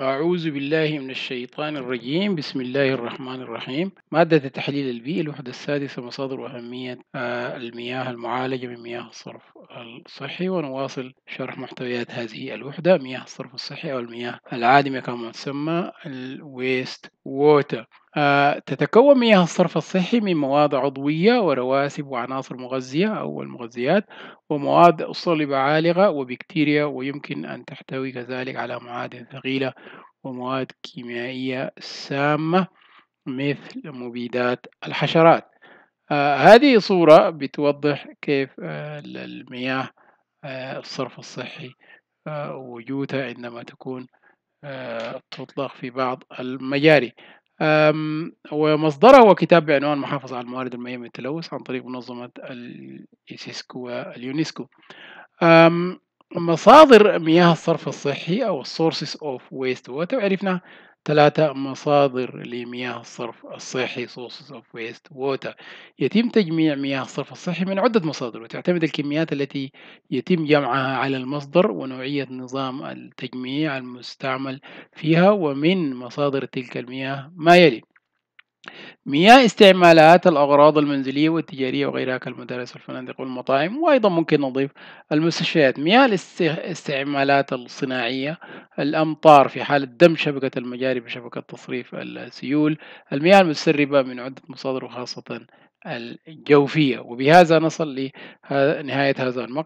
أعوذ بالله من الشيطان الرجيم بسم الله الرحمن الرحيم مادة تحليل البيئة الوحدة السادسة مصادر وأهمية آه، المياه المعالجة من مياه الصرف الصحي ونواصل شرح محتويات هذه الوحدة مياه الصرف الصحي أو المياه العادمة كما تسمى الويست ووتر آه تتكون مياه الصرف الصحي من مواد عضوية ورواسب وعناصر مغذية أو المغذيات ومواد صلبة عالقة وبكتيريا ويمكن أن تحتوي كذلك على معادن ثقيلة ومواد كيميائية سامة مثل مبيدات الحشرات آه، هذه صورة بتوضح كيف آه، المياه آه، الصرف الصحي وجودها عندما تكون تطلق في بعض المجاري ومصدره هو كتاب بعنوان محافظة على الموارد المائية من التلوث عن طريق منظمة الإيسيسكو واليونسكو مصادر مياه الصرف الصحي أو sources of waste water عرفنا ثلاثة مصادر لمياه الصرف الصحي sources of waste water يتم تجميع مياه الصرف الصحي من عدة مصادر وتعتمد الكميات التي يتم جمعها على المصدر ونوعية نظام التجميع المستعمل فيها ومن مصادر تلك المياه ما يلي مياه استعمالات الأغراض المنزلية والتجارية وغيرها كالمدارس والفنادق والمطاعم وأيضا ممكن نضيف المستشفيات مياه الاستعمالات الصناعية الأمطار في حال دم شبكة المجاري بشبكة تصريف السيول المياه المسربة من عدة مصادر وخاصة الجوفية وبهذا نصل لنهاية هذا المقطع